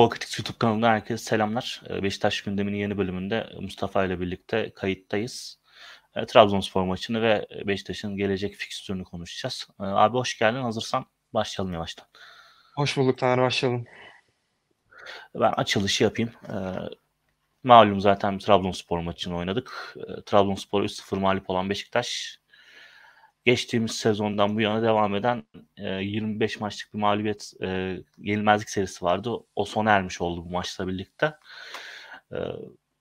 Futbol Kritik YouTube kanalından herkese selamlar. Ee, Beşiktaş gündeminin yeni bölümünde Mustafa ile birlikte kayıttayız. Ee, Trabzonspor maçını ve Beşiktaş'ın gelecek fikstürünü konuşacağız. Ee, abi hoş geldin. Hazırsan başlayalım yavaştan. Hoş bulduk Tanrı. Başlayalım. Ben açılışı yapayım. malum zaten Trabzonspor maçını oynadık. Trabzonspor 3-0 mağlup olan Beşiktaş geçtiğimiz sezondan bu yana devam eden e, 25 maçlık bir mağlubiyet e, yenilmezlik serisi vardı. O sona ermiş oldu bu maçla birlikte. E,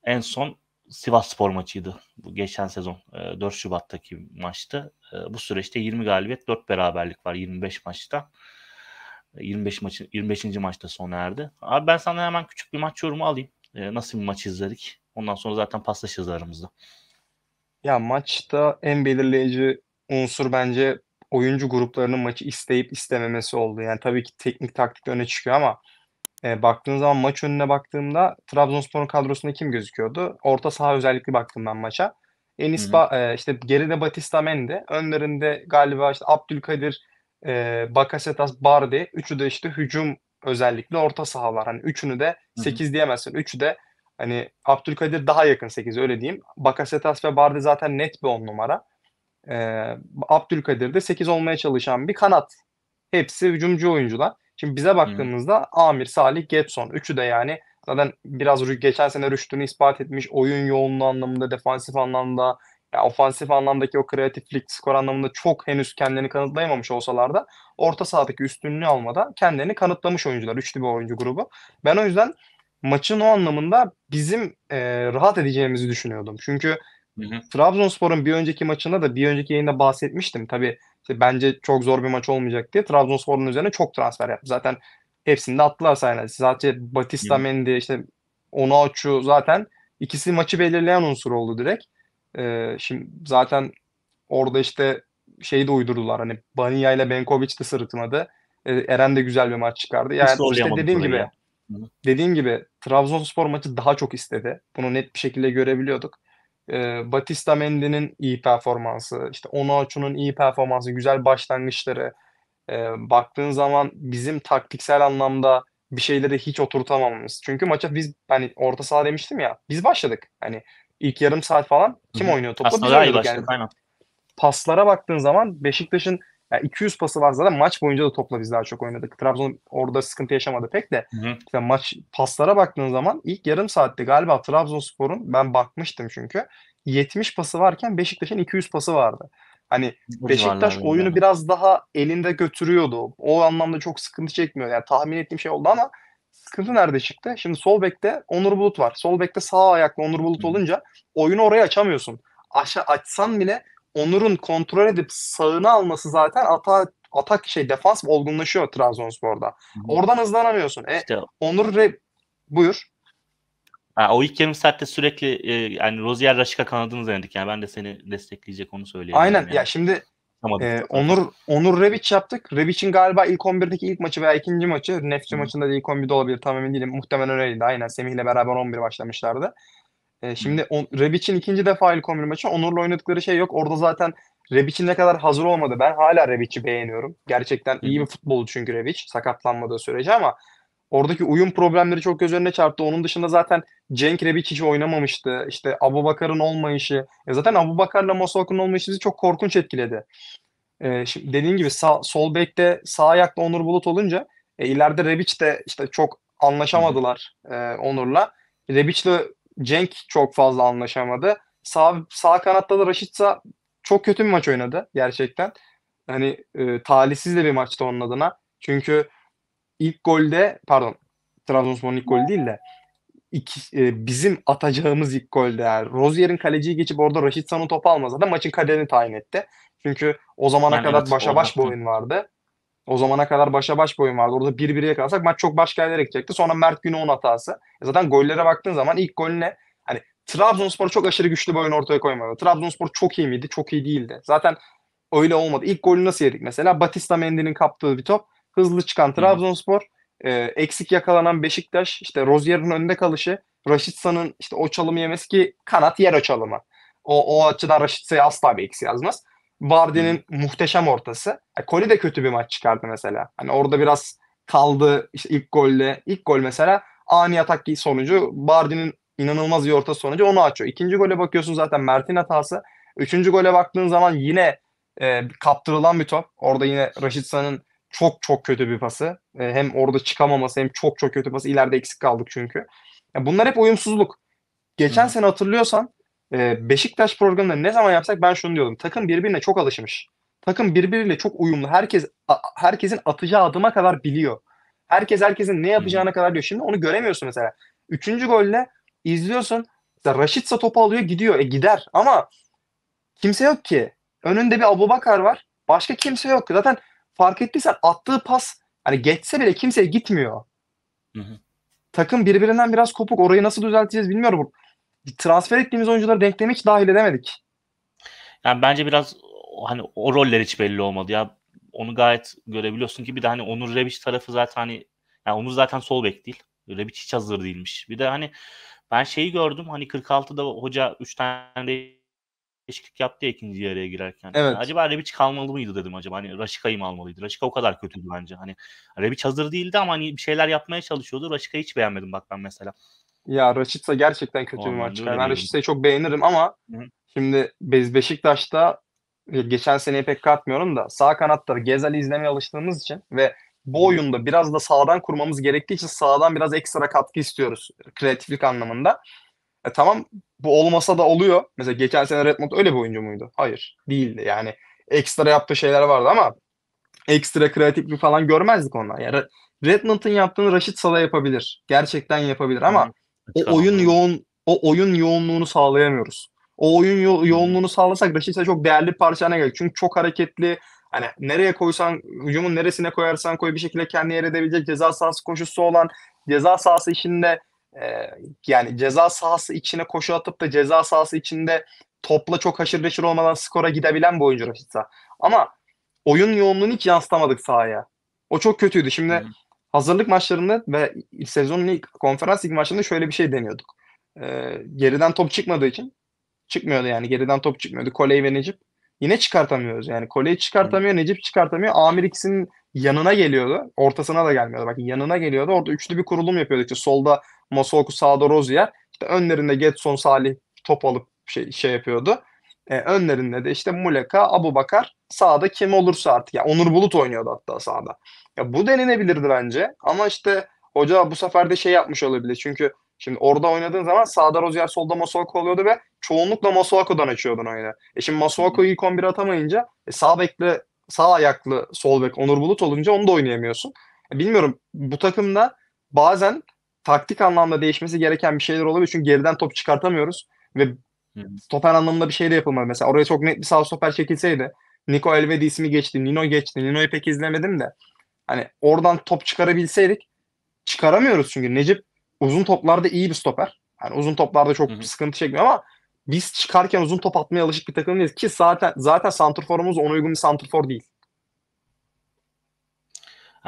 en son Sivas Spor maçıydı. Bu geçen sezon e, 4 Şubat'taki maçtı. E, bu süreçte 20 galibiyet 4 beraberlik var 25 maçta. 25 e, maçı 25. maçta sona erdi. Abi ben sana hemen küçük bir maç yorumu alayım. E, nasıl bir maç izledik? Ondan sonra zaten paslaşırız aramızda. Ya maçta en belirleyici unsur bence oyuncu gruplarının maçı isteyip istememesi oldu. Yani tabii ki teknik taktik öne çıkıyor ama e, baktığın zaman maç önüne baktığımda Trabzonspor'un kadrosunda kim gözüküyordu? Orta saha özellikle baktım ben maça. Enis ba- e, işte geride Batista mendi önlerinde galiba işte Abdülkadir, e, Bakasetas, Bardi. Üçü de işte hücum özellikle orta sahalar. Hani üçünü de 8 diyemezsin. Üçü de hani Abdülkadir daha yakın 8 öyle diyeyim. Bakasetas ve Bardi zaten net bir on numara e, Abdülkadir de 8 olmaya çalışan bir kanat. Hepsi hücumcu oyuncular. Şimdi bize baktığımızda hmm. Amir, Salih, Getson. Üçü de yani zaten biraz geçen sene rüştünü ispat etmiş. Oyun yoğunluğu anlamında, defansif anlamda, ya ofansif anlamdaki o kreatiflik, skor anlamında çok henüz kendini kanıtlayamamış olsalar da orta sahadaki üstünlüğü almada kendilerini kanıtlamış oyuncular. Üçlü bir oyuncu grubu. Ben o yüzden maçın o anlamında bizim e, rahat edeceğimizi düşünüyordum. Çünkü Trabzonspor'un bir önceki maçında da bir önceki yayında bahsetmiştim. Tabii işte bence çok zor bir maç olmayacak diye Trabzonspor'un üzerine çok transfer yaptı. Zaten hepsini de attılar sayın. Zaten Batista Hı-hı. Mendy işte Onaçu zaten ikisi maçı belirleyen unsur oldu direkt. Ee, şimdi zaten orada işte şeyi de uydurdular. Hani Baniya ile Benkovic de sırıtmadı. Ee, Eren de güzel bir maç çıkardı. Yani Hiç işte dediğim gibi ya. dediğim gibi Trabzonspor maçı daha çok istedi. Bunu net bir şekilde görebiliyorduk e, Batista Mendy'nin iyi performansı, işte Onaçu'nun iyi performansı, güzel başlangıçları e, baktığın zaman bizim taktiksel anlamda bir şeyleri hiç oturtamamamız. Çünkü maça biz hani orta saha demiştim ya biz başladık. Hani ilk yarım saat falan kim Hı-hı. oynuyor topla Aslında yani. Paslara baktığın zaman Beşiktaş'ın yani 200 pası var zaten maç boyunca da topla biz daha çok oynadık. Trabzon orada sıkıntı yaşamadı pek de. Hı hı. İşte maç paslara baktığın zaman ilk yarım saatte galiba Trabzonspor'un ben bakmıştım çünkü 70 pası varken Beşiktaş'ın 200 pası vardı. Hani Beşiktaş oyunu yani. biraz daha elinde götürüyordu. O anlamda çok sıkıntı çekmiyor. Yani tahmin ettiğim şey oldu ama sıkıntı nerede çıktı? Şimdi sol bekte Onur Bulut var. Sol bekte sağ ayaklı Onur Bulut olunca oyunu oraya açamıyorsun. Aşağı açsan bile Onur'un kontrol edip sağını alması zaten ata atak şey defans olgunlaşıyor Trabzonspor'da. Hı-hı. Oradan hızlanamıyorsun. E, işte. Onur re... buyur. Ha, o ilk yarım saatte sürekli e, yani Rozier Raşika kanadını denedik. Yani ben de seni destekleyecek onu söyleyeyim. Aynen. Yani. Ya şimdi Tamam. E, Onur Onur Rebic yaptık. Rebic'in galiba ilk 11'deki ilk maçı veya ikinci maçı Nefçi maçında da ilk 11'de olabilir tam emin değilim. Muhtemelen öyleydi. Aynen Semih'le beraber 11 başlamışlardı. E, şimdi on, Rebic'in ikinci defa ilk 11 maçı. Onur'la oynadıkları şey yok. Orada zaten Rebic'in ne kadar hazır olmadı. Ben hala Rebic'i beğeniyorum. Gerçekten iyi bir futbolcu çünkü Rebic sakatlanmadığı sürece ama oradaki uyum problemleri çok göz önüne çarptı. Onun dışında zaten Cenk Rebic hiç oynamamıştı. İşte Abu Bakar'ın olmayışı. E zaten Abu Bakar'la Mosok'un olmayışı bizi çok korkunç etkiledi. E, şimdi dediğim gibi sağ, sol bekte sağ ayakta Onur Bulut olunca e, ileride Rebic de işte çok anlaşamadılar e, Onur'la. Rebic'le Cenk çok fazla anlaşamadı. Sağ, sağ kanatta da Raşitsa çok kötü bir maç oynadı gerçekten. Hani e, talihsiz de bir maçtı onun adına. Çünkü ilk golde pardon Trabzonspor'un ilk golü değil de iki, e, bizim atacağımız ilk golde yani Rozier'in kaleciyi geçip orada Raşit San'ın topu almaz zaten maçın kaderini tayin etti. Çünkü o zamana yani kadar evet, başa baş bir oyun vardı. O zamana kadar başa baş boyun oyun vardı. Orada bir 1e yakalsak maç çok başka yerlere gidecekti. Sonra Mert Günok'un hatası. E zaten gollere baktığın zaman ilk golüne hani Trabzonspor çok aşırı güçlü bir oyun ortaya koymadı. Trabzonspor çok iyi miydi? Çok iyi değildi. Zaten öyle olmadı. İlk golü nasıl yedik mesela? Batista Mendy'nin kaptığı bir top. Hızlı çıkan Trabzonspor. E, eksik yakalanan Beşiktaş. işte Rozier'in önünde kalışı. Raşitsa'nın işte o çalımı yemesi ki kanat yer o çalımı. O, o açıdan Raşitsa'ya asla bir eksi yazmaz. Vardy'nin muhteşem ortası. Yani Koli de kötü bir maç çıkardı mesela. Hani orada biraz kaldı işte ilk golle. ilk gol mesela ani atak sonucu Bardi'nin inanılmaz iyi orta sonucu onu açıyor. İkinci gole bakıyorsun zaten Mert'in hatası. Üçüncü gole baktığın zaman yine e, kaptırılan bir top. Orada yine Raşit San'ın çok çok kötü bir pası. E, hem orada çıkamaması hem çok çok kötü pası. İleride eksik kaldık çünkü. Yani bunlar hep uyumsuzluk. Geçen hmm. sene hatırlıyorsan e, Beşiktaş programında ne zaman yapsak ben şunu diyordum. Takım birbirine çok alışmış. Takım birbiriyle çok uyumlu. Herkes herkesin atacağı adıma kadar biliyor. Herkes herkesin ne yapacağına kadar diyor. Şimdi onu göremiyorsun mesela. Üçüncü golle izliyorsun. İşte Raşitsa topu alıyor gidiyor. E gider ama kimse yok ki. Önünde bir Abubakar var. Başka kimse yok. Zaten fark ettiysen attığı pas hani geçse bile kimseye gitmiyor. Hı hı. Takım birbirinden biraz kopuk. Orayı nasıl düzelteceğiz bilmiyorum transfer ettiğimiz oyuncuları denkleme hiç dahil edemedik. Yani bence biraz hani o roller hiç belli olmadı ya. Onu gayet görebiliyorsun ki bir de hani Onur Rebiç tarafı zaten hani yani Onur zaten sol bek değil. Rebiç hiç hazır değilmiş. Bir de hani ben şeyi gördüm hani 46'da hoca 3 tane değişiklik yaptı ya ikinci yarıya girerken. Evet. Yani acaba Rebiç kalmalı mıydı dedim acaba. Hani Raşika'yı mı almalıydı? Raşika o kadar kötüydü bence. Hani Rebiç hazır değildi ama hani bir şeyler yapmaya çalışıyordu. Raşika'yı hiç beğenmedim bak ben mesela. Ya Raşitsa gerçekten kötü Vallahi bir maç. Ben yani Raşitsa'yı çok beğenirim ama Hı. şimdi Be- Beşiktaş'ta geçen seneyi pek katmıyorum da sağ kanatları Gezal'i izlemeye alıştığımız için ve bu oyunda biraz da sağdan kurmamız gerektiği için sağdan biraz ekstra katkı istiyoruz kreatiflik anlamında. E, tamam bu olmasa da oluyor. Mesela geçen sene Redmond öyle bir oyuncu muydu? Hayır. Değildi. Yani ekstra yaptığı şeyler vardı ama ekstra kreatiflik falan görmezdik onlar. Yani Redmond'un yaptığını Raşit Sala yapabilir. Gerçekten yapabilir ama Hı o oyun yoğun o oyun yoğunluğunu sağlayamıyoruz. O oyun yo- yoğunluğunu sağlasak Beşiktaş'a çok değerli parçana gelir. Çünkü çok hareketli, Hani nereye koysan, hücumun neresine koyarsan koy bir şekilde kendi yer edebilecek ceza sahası koşusu olan, ceza sahası içinde e, yani ceza sahası içine koşu atıp da ceza sahası içinde topla çok haşır neşir olmadan skora gidebilen bir oyuncu Raşitsa. Ama oyun yoğunluğunu hiç yansıtamadık sahaya. O çok kötüydü. Şimdi hmm hazırlık maçlarında ve sezonun ilk konferans ilk maçında şöyle bir şey deniyorduk. E, geriden top çıkmadığı için çıkmıyordu yani geriden top çıkmıyordu. Koley ve Necip yine çıkartamıyoruz. Yani Koley çıkartamıyor, Necip çıkartamıyor. Amir ikisinin yanına geliyordu. Ortasına da gelmiyordu. Bakın yanına geliyordu. Orada üçlü bir kurulum yapıyorduk. İşte solda Mosolku, sağda Rozier. İşte önlerinde Getson, Salih top alıp şey, şey yapıyordu. E, önlerinde de işte Muleka, Abu Bakar sağda kim olursa artık. Ya yani Onur Bulut oynuyordu hatta sağda. Ya bu denenebilirdi bence ama işte hoca bu sefer de şey yapmış olabilir. Çünkü şimdi orada oynadığın zaman sağda Rozier solda Masuako oluyordu ve çoğunlukla Masuako'dan açıyordun oyunu. E şimdi Masuako'yu ilk 11'e atamayınca e, sağ bekle sağ ayaklı sol bek Onur Bulut olunca onu da oynayamıyorsun. E, bilmiyorum bu takımda bazen taktik anlamda değişmesi gereken bir şeyler olabilir. Çünkü geriden top çıkartamıyoruz ve Stoper anlamında bir şey de yapılmadı. Mesela oraya çok net bir sağ stoper çekilseydi. Nico Elvedi ismi geçti. Nino geçti. Nino'yu pek izlemedim de. Hani oradan top çıkarabilseydik çıkaramıyoruz çünkü. Necip uzun toplarda iyi bir stoper. Yani uzun toplarda çok Hı-hı. sıkıntı çekmiyor ama biz çıkarken uzun top atmaya alışık bir takım değiliz ki zaten zaten santrforumuz ona uygun bir santrfor değil.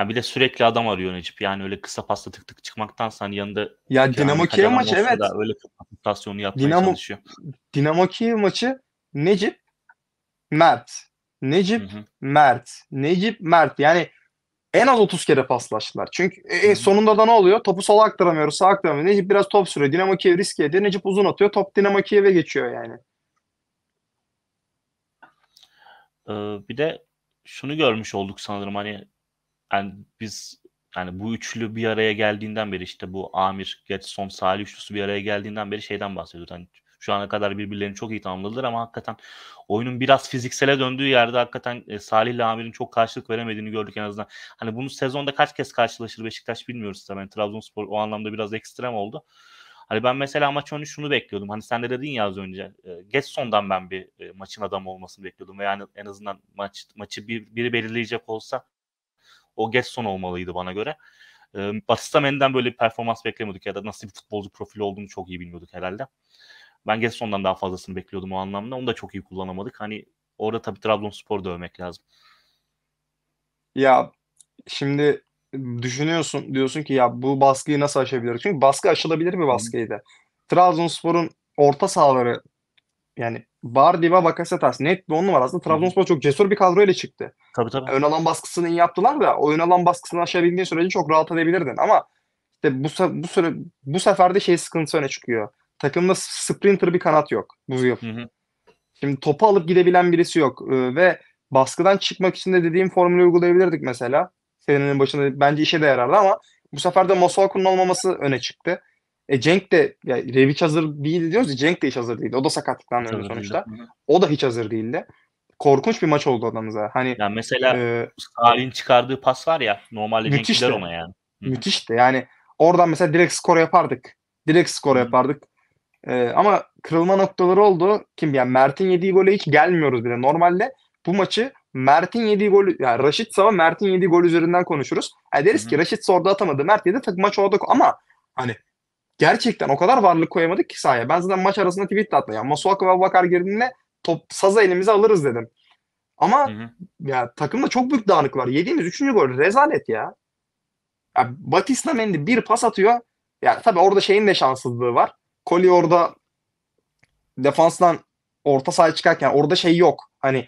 Ha bir de sürekli adam arıyor Necip. Yani öyle kısa pasta tık tık çıkmaktan, sen hani yanında Ya Dinamo hani Kiev maçı evet. Da öyle rotasyonu yapmaya Dinamo, çalışıyor. Dinamo Kiev maçı Necip Mert. Necip hı hı. Mert. Necip Mert. Yani en az 30 kere paslaştılar. Çünkü e, e, hı hı. sonunda da ne oluyor? Topu sola aktaramıyoruz, sağa aktaramıyoruz. Necip biraz top sürüyor. Dinamo Kiev riske ediyor. Necip uzun atıyor. Top Dinamo Kiev'e geçiyor yani. Ee, bir de şunu görmüş olduk sanırım hani yani biz yani bu üçlü bir araya geldiğinden beri işte bu Amir, Getson, Salih üçlüsü bir araya geldiğinden beri şeyden bahsediyoruz. Yani şu ana kadar birbirlerini çok iyi tamamladılar ama hakikaten oyunun biraz fiziksele döndüğü yerde hakikaten e, Salih ile Amir'in çok karşılık veremediğini gördük en azından. Hani bunu sezonda kaç kez karşılaşır Beşiktaş bilmiyoruz tabii. Yani Trabzonspor o anlamda biraz ekstrem oldu. Hani ben mesela maç önü şunu bekliyordum. Hani sen de dedin ya az önce. E, Getson'dan ben bir e, maçın adamı olmasını bekliyordum. Ve yani en azından maç maçı bir, biri belirleyecek olsa o Gaston olmalıydı bana göre. E, Batistamendi'den böyle bir performans beklemiyorduk ya da nasıl bir futbolcu profili olduğunu çok iyi bilmiyorduk herhalde. Ben Gaston'dan daha fazlasını bekliyordum o anlamda. Onu da çok iyi kullanamadık. Hani orada tabii Trabzonspor'u dövmek lazım. Ya şimdi düşünüyorsun diyorsun ki ya bu baskıyı nasıl aşabiliriz? Çünkü baskı aşılabilir bir baskıydı. Trabzonspor'un orta sahaları yani Bardi ve Bakasetas net bir on numara aslında Trabzonspor çok cesur bir kadroyla çıktı. Tabii tabii. Ön alan baskısını iyi yaptılar da o ön alan baskısını aşabildiğin sürece çok rahat edebilirdin ama işte bu bu süre bu sefer de şey sıkıntısı öne çıkıyor. Takımda sprinter bir kanat yok bu yıl. Hı hı. Şimdi topu alıp gidebilen birisi yok ee, ve baskıdan çıkmak için de dediğim formülü uygulayabilirdik mesela. Senenin başında bence işe de yarardı ama bu sefer de Masuaku'nun olmaması öne çıktı. E Cenk de ya Revic hazır değildi diyoruz ya Cenk de hiç hazır değildi. O da sakatlıktan döndü sonuçta. Değil. O da hiç hazır değildi korkunç bir maç oldu adamıza. Hani yani mesela e, Salih'in çıkardığı pas var ya normalde denk ona yani. müthiş de. Yani oradan mesela direkt skor yapardık. Direkt skor yapardık. E, ama kırılma noktaları oldu. Kim yani Mert'in yediği gole hiç gelmiyoruz bile. Normalde bu maçı Mert'in yediği gol yani Raşit Sava Mert'in yediği gol üzerinden konuşuruz. Yani e, deriz Hı. ki Raşit orada atamadı. Mert yedi tık maç orada ama hani gerçekten o kadar varlık koyamadık ki sahaya. Ben zaten maç arasında tweet de attım. Yani Masuaka ve Bakar girdiğinde top sazı elimize alırız dedim. Ama hı hı. ya takımda çok büyük dağınık var. Yediğimiz üçüncü gol rezalet ya. ya Batista Mendy bir pas atıyor. Ya tabii orada şeyin de şanssızlığı var. Koli orada defanstan orta sahaya çıkarken orada şey yok. Hani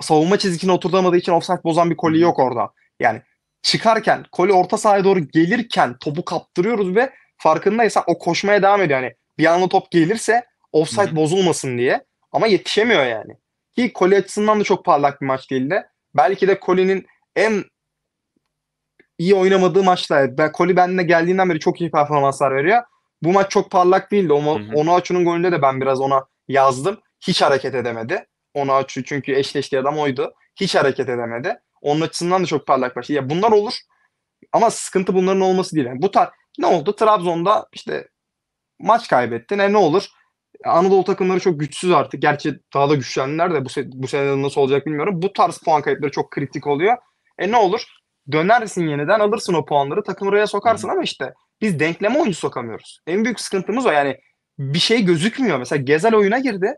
savunma çizgisine oturtamadığı için offside bozan bir Koli yok orada. Yani çıkarken Koli orta sahaya doğru gelirken topu kaptırıyoruz ve farkındaysan o koşmaya devam ediyor. Yani bir anda top gelirse offside Hı-hı. bozulmasın diye. Ama yetişemiyor yani. Ki Koli açısından da çok parlak bir maç değildi. Belki de Koli'nin en iyi oynamadığı maçlar Ben, Koli benimle geldiğinden beri çok iyi performanslar veriyor. Bu maç çok parlak değildi. Onu, onu açının golünde de ben biraz ona yazdım. Hiç hareket edemedi. Onu açı çünkü eşleştiği adam oydu. Hiç hareket edemedi. Onun açısından da çok parlak maç. Ya bunlar olur. Ama sıkıntı bunların olması değil. Yani bu tar ne oldu? Trabzon'da işte maç kaybettin. E ne olur? Anadolu takımları çok güçsüz artık. Gerçi daha da güçlendiler de bu, se- bu sene nasıl olacak bilmiyorum. Bu tarz puan kayıpları çok kritik oluyor. E ne olur? Dönersin yeniden alırsın o puanları takımı oraya sokarsın ama işte biz denkleme oyuncu sokamıyoruz. En büyük sıkıntımız o yani bir şey gözükmüyor. Mesela Gezel oyuna girdi.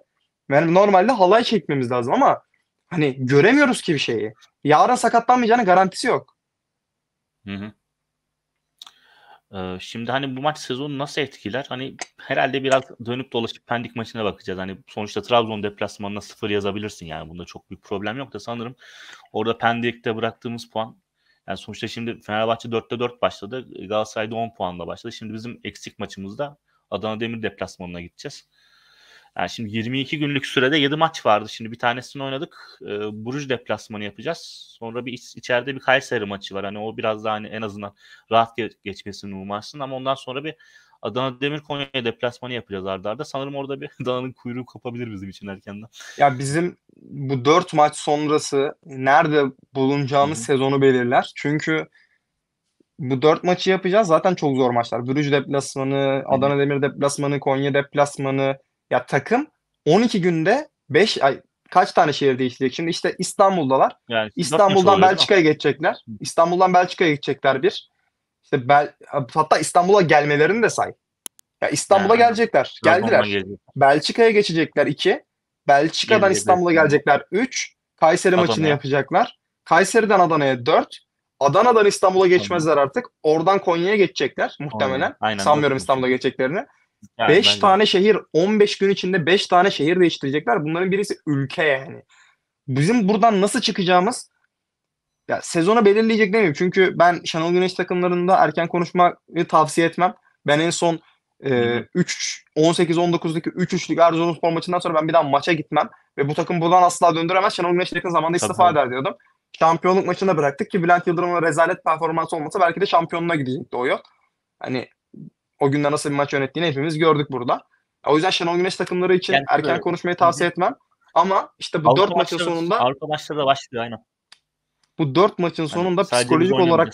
Yani normalde halay çekmemiz lazım ama hani göremiyoruz ki bir şeyi. Yarın sakatlanmayacağının garantisi yok. Hı hı şimdi hani bu maç sezonu nasıl etkiler? Hani herhalde biraz dönüp dolaşıp Pendik maçına bakacağız. Hani sonuçta Trabzon deplasmanına sıfır yazabilirsin yani. Bunda çok büyük problem yok da sanırım orada Pendik'te bıraktığımız puan yani sonuçta şimdi Fenerbahçe 4'te 4 başladı. Galatasaray'da 10 puanla başladı. Şimdi bizim eksik maçımızda Adana Demir deplasmanına gideceğiz. Yani şimdi 22 günlük sürede 7 maç vardı. Şimdi bir tanesini oynadık. E, ee, Buruj deplasmanı yapacağız. Sonra bir iç, içeride bir Kayseri maçı var. Hani o biraz daha hani en azından rahat geçmesini umarsın ama ondan sonra bir Adana Demir Konya deplasmanı yapacağız ardarda. Sanırım orada bir Adana'nın kuyruğu kopabilir bizim için erkenden. Ya bizim bu dört maç sonrası nerede bulunacağımız hı sezonu belirler. Çünkü bu dört maçı yapacağız. Zaten çok zor maçlar. Brüj deplasmanı, hı Adana Demir deplasmanı, Konya deplasmanı, ya takım 12 günde 5 ay kaç tane şehir değiştirecek? Şimdi işte İstanbul'dalar. Yani İstanbul'dan Belçika'ya geçecekler. İstanbul'dan Belçika'ya geçecekler bir. İşte Bel hatta İstanbul'a gelmelerini de say. Ya İstanbul'a yani, gelecekler. Geldiler. Belçika'ya geçecekler 2. Belçika'dan İstanbul'a gelecekler 3. Kayseri Adana. maçını yapacaklar. Kayseri'den Adana'ya 4. Adana'dan İstanbul'a geçmezler artık. Oradan Konya'ya geçecekler muhtemelen. Aynen. Aynen. Sanmıyorum İstanbul'a geçeceklerini. Yani 5 bence. tane şehir 15 gün içinde 5 tane şehir değiştirecekler. Bunların birisi ülke yani. Bizim buradan nasıl çıkacağımız ya sezona belirleyecek demeyeyim. Çünkü ben Şenol Güneş takımlarında erken konuşmayı tavsiye etmem. Ben en son e, 18-19'daki 3-3'lük Erzurumspor maçından sonra ben bir daha maça gitmem ve bu takım buradan asla döndüremez. Şenol Güneş yakın zamanda istifa eder diyordum. Şampiyonluk maçını bıraktık ki Bülent Yıldırım'ın rezalet performansı olmasa belki de şampiyonluğa gidecekti o yol. Hani o günde nasıl bir maç yönettiğini hepimiz gördük burada. O yüzden Şenol Güneş takımları için yani, erken böyle. konuşmayı tavsiye Hı-hı. etmem. Ama işte bu Avrupa dört maçın sonunda Avrupa maçları da başlıyor aynen. Bu dört maçın yani sonunda psikolojik olarak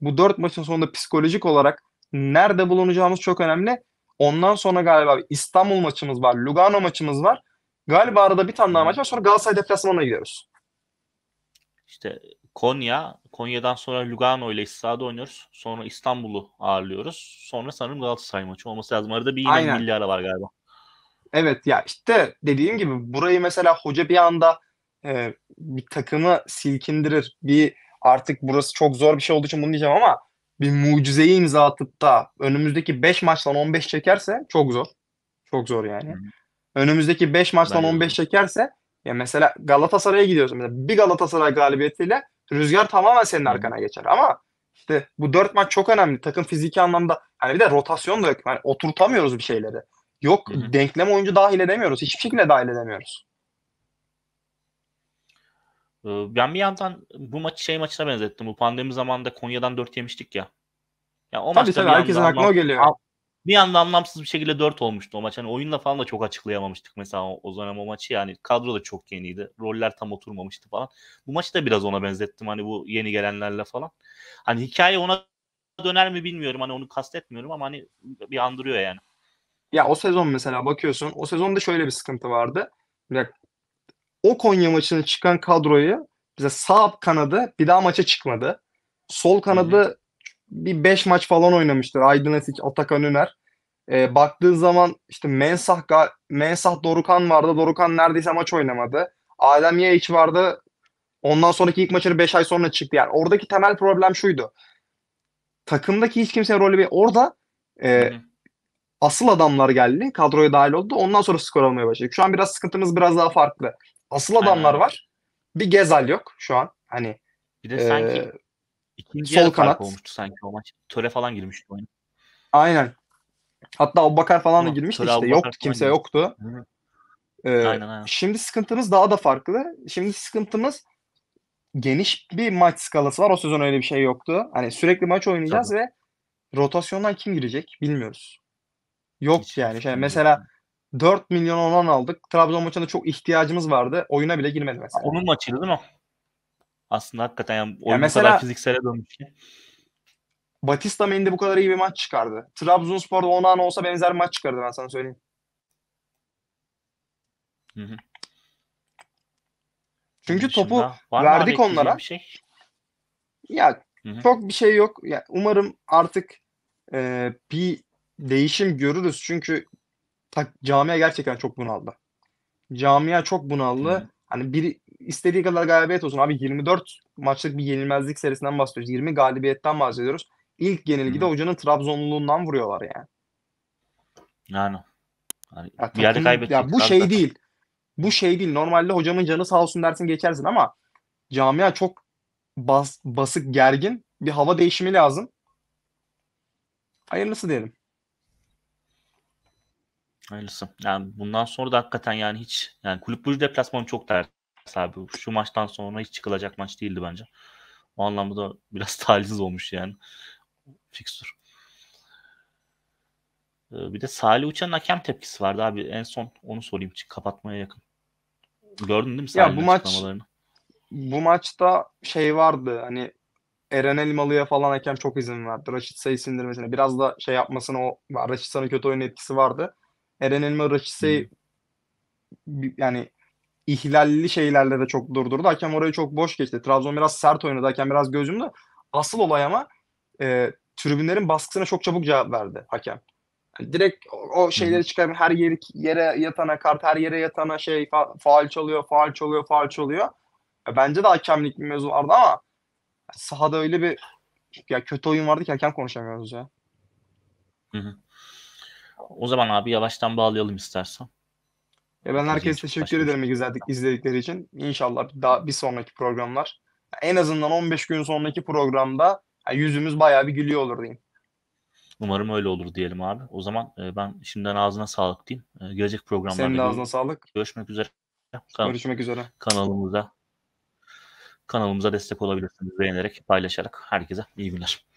bu dört maçın sonunda psikolojik olarak nerede bulunacağımız çok önemli. Ondan sonra galiba İstanbul maçımız var, Lugano maçımız var. Galiba arada bir tane daha maç var. Sonra Galatasaray deplasmanına gidiyoruz. İşte Konya. Konya'dan sonra Lugano ile İstihada oynuyoruz. Sonra İstanbul'u ağırlıyoruz. Sonra sanırım Galatasaray maçı olması lazım. Arada bir yine Aynen. milli ara var galiba. Evet ya işte dediğim gibi burayı mesela hoca bir anda e, bir takımı silkindirir. Bir artık burası çok zor bir şey olduğu için bunu diyeceğim ama bir mucizeyi imza atıp da önümüzdeki 5 maçtan 15 çekerse çok zor. Çok zor yani. Hı. Önümüzdeki 5 maçtan ben 15 de. çekerse ya mesela Galatasaray'a gidiyoruz. Mesela bir Galatasaray galibiyetiyle Rüzgar tamamen senin arkana geçer ama işte bu dört maç çok önemli. Takım fiziki anlamda hani bir de rotasyon da yok. Yani oturtamıyoruz bir şeyleri. Yok Hı-hı. denklem oyuncu dahil edemiyoruz. Hiçbir şekilde dahil edemiyoruz. Ee, ben bir yandan bu maçı şey maçına benzettim. Bu pandemi zamanında Konya'dan dört yemiştik ya. Ya o tabii tabii herkesin aklına o geliyor bir anda anlamsız bir şekilde 4 olmuştu o maç. Hani oyunla falan da çok açıklayamamıştık mesela o, o dönem o maçı. Yani kadro da çok yeniydi. Roller tam oturmamıştı falan. Bu maçı da biraz ona benzettim hani bu yeni gelenlerle falan. Hani hikaye ona döner mi bilmiyorum. Hani onu kastetmiyorum ama hani bir andırıyor yani. Ya o sezon mesela bakıyorsun. O sezonda şöyle bir sıkıntı vardı. Ya, o Konya maçına çıkan kadroyu bize sağ kanadı bir daha maça çıkmadı. Sol kanadı hı bir 5 maç falan oynamıştır. Aydın Esik, Atakan Üner. E, ee, baktığın zaman işte Mensah, Mensah Dorukan vardı. Dorukan neredeyse maç oynamadı. Adem Yaiç vardı. Ondan sonraki ilk maçını 5 ay sonra çıktı. Yani oradaki temel problem şuydu. Takımdaki hiç kimse rolü bir orada e, asıl adamlar geldi. Kadroya dahil oldu. Ondan sonra skor almaya başladık. Şu an biraz sıkıntımız biraz daha farklı. Asıl adamlar Aynen. var. Bir Gezal yok şu an. Hani bir de sanki e, sol kanat olmuştu sanki o maç. Töre falan girmişti oyuna. Aynen. Hatta Abbakar falan da girmişti Töre işte. Yok kimse girmiş. yoktu. Ee, aynen, aynen. Şimdi sıkıntımız daha da farklı. Şimdi sıkıntımız geniş bir maç skalası var. O sezon öyle bir şey yoktu. Hani sürekli maç oynayacağız Tabii. ve rotasyondan kim girecek bilmiyoruz. Yok Hiç yani. Şey, mesela 4 milyon olan aldık. Trabzon maçında çok ihtiyacımız vardı. Oyuna bile girmedi mesela. Onun maçıydı değil mi? aslında hakikaten yani oyun ya mesela, kadar fiziksele dönmüş. Batista Mendy bu kadar iyi bir maç çıkardı. Trabzonspor'da Onan olsa benzer maç çıkardı ben sana söyleyeyim. Hı hı. Çünkü Şimdi topu verdik onlara. Bir şey? Ya hı hı. çok bir şey yok. Ya, umarım artık e, bir değişim görürüz. Çünkü ta, camia gerçekten çok bunaldı. Camia çok bunaldı. Hı. Hani bir istediği kadar galibiyet olsun. Abi 24 maçlık bir yenilmezlik serisinden bahsediyoruz. 20 galibiyetten bahsediyoruz. İlk yenilgi de hocanın Trabzonluluğundan vuruyorlar yani. Yani. yani ya, bir yerde kaybettik. Ya bu şey değil. Bu şey değil. Normalde hocamın canı sağ olsun dersin geçersin ama camia çok bas, basık gergin. Bir hava değişimi lazım. Hayırlısı diyelim. Hayırlısı. Yani bundan sonra da hakikaten yani hiç yani kulüp burcu deplasmanı çok dert Mesela şu maçtan sonra hiç çıkılacak maç değildi bence. O anlamda da biraz talihsiz olmuş yani. Fixtür. Ee, bir de Salih Uçan'ın hakem tepkisi vardı abi. En son onu sorayım kapatmaya yakın. Gördün değil mi Salih'in ya bu maç, bu maçta şey vardı hani Eren Elmalı'ya falan hakem çok izin verdi. Raşit Say'ı sindirmesine. Biraz da şey yapmasına o Raşit Say'ın kötü oyun etkisi vardı. Eren Elmalı Raşit Say'ı hmm. yani ihlalli şeylerle de çok durdurdu. Hakem orayı çok boş geçti. Trabzon biraz sert oynadı. Hakem biraz gözümde Asıl olay ama e, tribünlerin baskısına çok çabuk cevap verdi hakem. Yani direkt o, o şeyleri çıkarıp her yeri, yere yatana kart, her yere yatana şey fa- faal çalıyor, faal çalıyor, faal çalıyor. Ya bence de hakemlik bir mevzu vardı ama sahada öyle bir ya kötü oyun vardı ki hakem konuşamıyoruz ya. Hı hı. O zaman abi yavaştan bağlayalım istersen. Ya ben herkese teşekkür ederim şey izledik, izledikleri için. İnşallah daha bir sonraki programlar. En azından 15 gün sonraki programda yüzümüz bayağı bir gülüyor olur diyeyim. Umarım öyle olur diyelim abi. O zaman e, ben şimdiden ağzına sağlık diyeyim. E, gelecek programlarda Senin de ağzına sağlık. Görüşmek üzere. Kan- görüşmek üzere. Kanalımıza kanalımıza destek olabilirsiniz beğenerek, paylaşarak. Herkese iyi günler.